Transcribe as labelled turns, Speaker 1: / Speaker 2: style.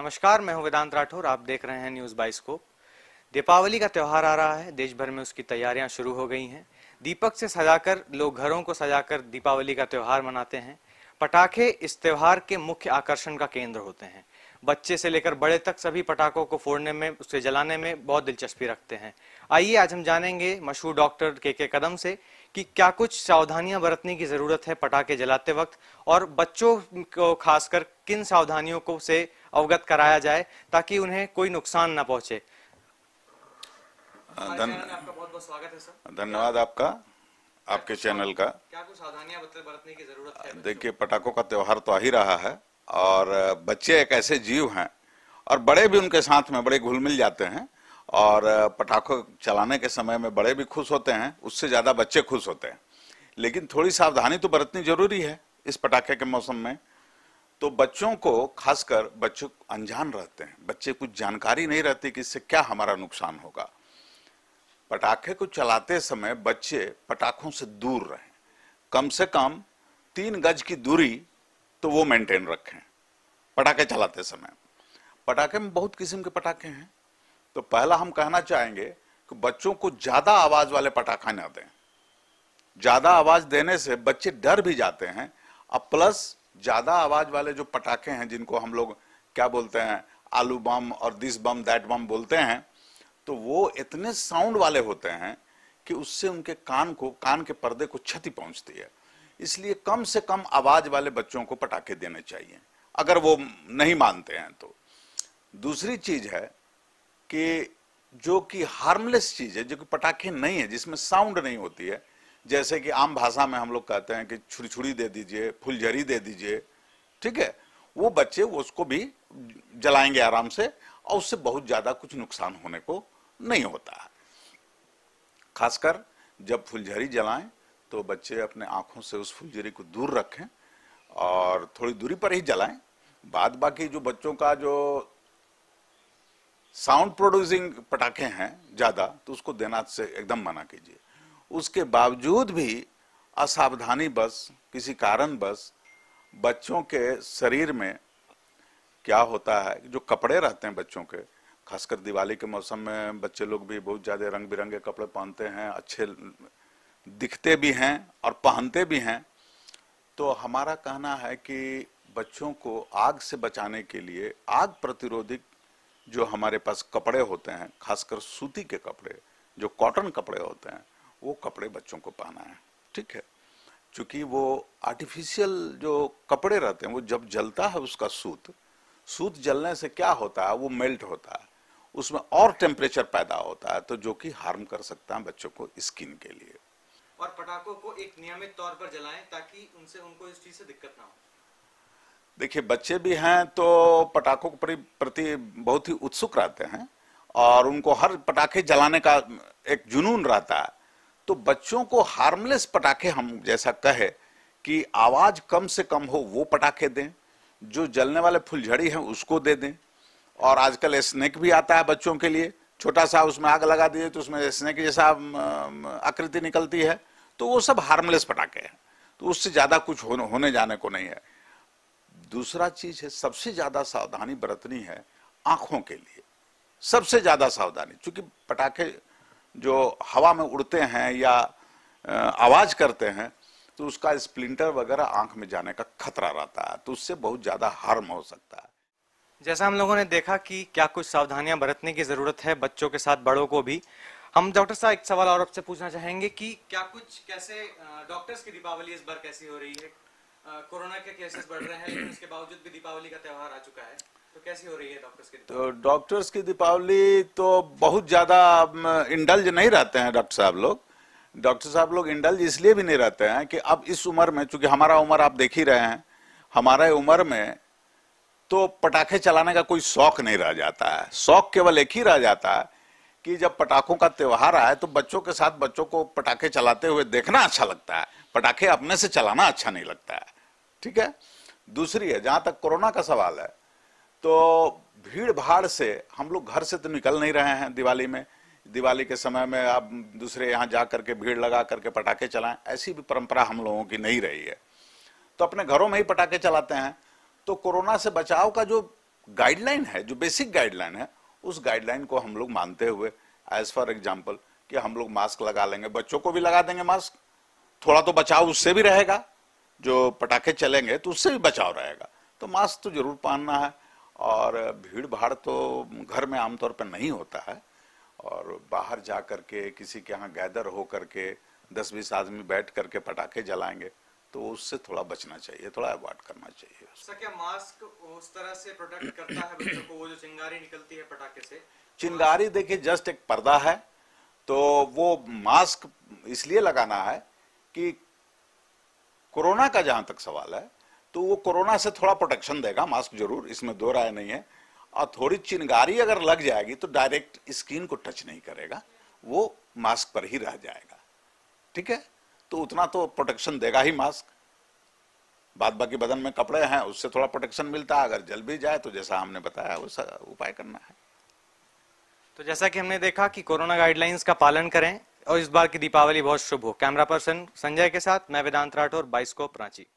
Speaker 1: नमस्कार मैं हूं वेदांत राठौर आप देख रहे हैं न्यूज बाइस्कोप दीपावली का त्यौहार आ रहा है देश भर में उसकी तैयारियां शुरू हो गई हैं दीपक से सजाकर लोग घरों को सजाकर दीपावली का त्यौहार मनाते हैं पटाखे इस त्यौहार के मुख्य आकर्षण का केंद्र होते हैं बच्चे से लेकर बड़े तक सभी पटाखों को फोड़ने में उसे जलाने में बहुत दिलचस्पी रखते हैं आइए आज हम जानेंगे मशहूर डॉक्टर के के कदम से कि क्या कुछ सावधानियां बरतने की ज़रूरत है पटाखे जलाते वक्त और बच्चों को खासकर किन सावधानियों को से अवगत कराया जाए ताकि उन्हें कोई नुकसान ना पहुंचे हाँ, धन बहुत बहुत स्वागत है सर
Speaker 2: धन्यवाद आपका आपके चैनल का
Speaker 1: क्या कुछ सावधानियां बरतने
Speaker 2: की जरूरत है देखिए पटाखों का त्यौहार तो आ ही रहा है और बच्चे एक ऐसे जीव हैं और बड़े भी उनके साथ में बड़े घुल मिल जाते हैं और पटाखों चलाने के समय में बड़े भी खुश होते हैं उससे ज़्यादा बच्चे खुश होते हैं लेकिन थोड़ी सावधानी तो बरतनी जरूरी है इस पटाखे के मौसम में तो बच्चों को खासकर बच्चों अनजान रहते हैं बच्चे कुछ जानकारी नहीं रहती कि इससे क्या हमारा नुकसान होगा पटाखे को चलाते समय बच्चे पटाखों से दूर रहें कम से कम तीन गज की दूरी तो वो मेंटेन रखें पटाखे चलाते समय पटाखे में बहुत किस्म के पटाखे हैं तो पहला हम कहना चाहेंगे कि बच्चों को ज़्यादा आवाज़ वाले पटाखा ना दें ज़्यादा आवाज़ देने से बच्चे डर भी जाते हैं और प्लस ज़्यादा आवाज़ वाले जो पटाखे हैं जिनको हम लोग क्या बोलते हैं आलू बम और दिस बम दैट बम बोलते हैं तो वो इतने साउंड वाले होते हैं कि उससे उनके कान को कान के पर्दे को क्षति पहुंचती है इसलिए कम से कम आवाज़ वाले बच्चों को पटाखे देने चाहिए अगर वो नहीं मानते हैं तो दूसरी चीज़ है कि जो कि हार्मलेस चीज़ है जो कि पटाखे नहीं है जिसमें साउंड नहीं होती है जैसे कि आम भाषा में हम लोग कहते हैं कि छुरी छुरी दे दीजिए फुलझरी दे दीजिए ठीक है वो बच्चे उसको भी जलाएंगे आराम से और उससे बहुत ज़्यादा कुछ नुकसान होने को नहीं होता है खासकर जब फुलझरी जलाएं तो बच्चे अपने आंखों से उस फुलझरी को दूर रखें और थोड़ी दूरी पर ही जलाएं बाद बाकी जो बच्चों का जो साउंड प्रोड्यूसिंग पटाखे हैं ज़्यादा तो उसको देना से एकदम मना कीजिए उसके बावजूद भी असावधानी बस किसी कारण बस बच्चों के शरीर में क्या होता है जो कपड़े रहते हैं बच्चों के खासकर दिवाली के मौसम में बच्चे लोग भी बहुत ज़्यादा रंग बिरंगे कपड़े पहनते हैं अच्छे दिखते भी हैं और पहनते भी हैं तो हमारा कहना है कि बच्चों को आग से बचाने के लिए आग प्रतिरोधी जो हमारे पास कपड़े होते हैं खासकर सूती के कपड़े जो कॉटन कपड़े होते हैं वो कपड़े बच्चों को पाना है ठीक है चूंकि वो आर्टिफिशियल जो कपड़े रहते हैं वो जब जलता है उसका सूत सूत जलने से क्या होता है वो मेल्ट होता है उसमें और टेम्परेचर पैदा होता है तो जो कि हार्म कर सकता है बच्चों को स्किन के लिए
Speaker 1: और पटाखों को एक नियमित तौर पर जलाएं ताकि उनसे उनको इस चीज से दिक्कत ना हो
Speaker 2: देखिए बच्चे भी हैं तो पटाखों के प्रति बहुत ही उत्सुक रहते हैं और उनको हर पटाखे जलाने का एक जुनून रहता है तो बच्चों को हार्मलेस पटाखे हम जैसा कहे कि आवाज कम से कम हो वो पटाखे दें जो जलने वाले फुलझड़ी हैं उसको दे दें और आजकल स्नेक भी आता है बच्चों के लिए छोटा सा उसमें आग लगा दीजिए तो उसमें स्नेक जैसा आकृति निकलती है तो वो सब हार्मलेस पटाखे हैं तो उससे ज़्यादा कुछ होने जाने को नहीं है दूसरा चीज़ है सबसे ज़्यादा सावधानी बरतनी है आंखों के लिए सबसे ज़्यादा सावधानी क्योंकि पटाखे जो हवा में उड़ते हैं या आवाज करते हैं तो उसका स्प्लिंटर वगैरह आंख में जाने का खतरा रहता है तो उससे बहुत ज्यादा हार्म हो सकता है
Speaker 1: जैसा हम लोगों ने देखा कि क्या कुछ सावधानियां बरतने की जरूरत है बच्चों के साथ बड़ों को भी हम डॉक्टर साहब एक सवाल और आपसे पूछना चाहेंगे कि क्या कुछ कैसे डॉक्टर्स की दीपावली इस बार कैसी हो रही है कोरोना के केसेस बढ़ रहे हैं लेकिन इसके बावजूद भी दीपावली का त्यौहार आ चुका है तो डॉक्टर्स
Speaker 2: की डॉक्टर्स तो की दीपावली तो बहुत ज़्यादा इंडल्ज नहीं रहते हैं डॉक्टर साहब लोग डॉक्टर साहब लोग इंडल्ज इसलिए भी नहीं रहते हैं कि अब इस उम्र में चूंकि हमारा उम्र आप देख ही रहे हैं हमारे उम्र में तो पटाखे चलाने का कोई शौक नहीं रह जाता है शौक केवल एक ही रह जाता है कि जब पटाखों का त्यौहार आए तो बच्चों के साथ बच्चों को पटाखे चलाते हुए देखना अच्छा लगता है पटाखे अपने से चलाना अच्छा नहीं लगता है ठीक है दूसरी है जहां तक कोरोना का सवाल है तो भीड़ भाड़ से हम लोग घर से तो निकल नहीं रहे हैं दिवाली में दिवाली के समय में आप दूसरे यहाँ जा करके भीड़ लगा करके पटाखे चलाएं ऐसी भी परंपरा हम लोगों की नहीं रही है तो अपने घरों में ही पटाखे चलाते हैं तो कोरोना से बचाव का जो गाइडलाइन है जो बेसिक गाइडलाइन है उस गाइडलाइन को हम लोग मानते हुए एज फॉर एग्जाम्पल कि हम लोग मास्क लगा लेंगे बच्चों को भी लगा देंगे मास्क थोड़ा तो बचाव उससे भी रहेगा जो पटाखे चलेंगे तो उससे भी बचाव रहेगा तो मास्क तो जरूर पहनना है और भीड़ भाड़ तो घर में आमतौर पर नहीं होता है और बाहर जा कर के किसी के यहाँ गैदर हो करके दस बीस आदमी बैठ करके पटाखे जलाएंगे तो उससे थोड़ा बचना चाहिए थोड़ा अवॉइड करना चाहिए
Speaker 1: क्या मास्क उस तरह से प्रोटेक्ट करता है बच्चों को वो जो चिंगारी निकलती है पटाखे से
Speaker 2: चिंगारी देखिए जस्ट एक पर्दा है तो वो मास्क इसलिए लगाना है कि कोरोना का जहां तक सवाल है तो वो कोरोना से थोड़ा प्रोटेक्शन देगा मास्क जरूर इसमें दो राय नहीं है और थोड़ी चिनगारी अगर लग जाएगी तो डायरेक्ट स्किन को टच नहीं करेगा वो मास्क पर ही रह जाएगा ठीक है तो उतना तो प्रोटेक्शन देगा ही मास्क बाद बाकी बदन में कपड़े हैं उससे थोड़ा प्रोटेक्शन मिलता है अगर जल भी जाए तो जैसा हमने बताया वैसा उपाय करना है
Speaker 1: तो जैसा कि हमने देखा कि कोरोना गाइडलाइंस का पालन करें और इस बार की दीपावली बहुत शुभ हो कैमरा पर्सन संजय के साथ मैं वेदांत राठौर बाइस्कोप रांची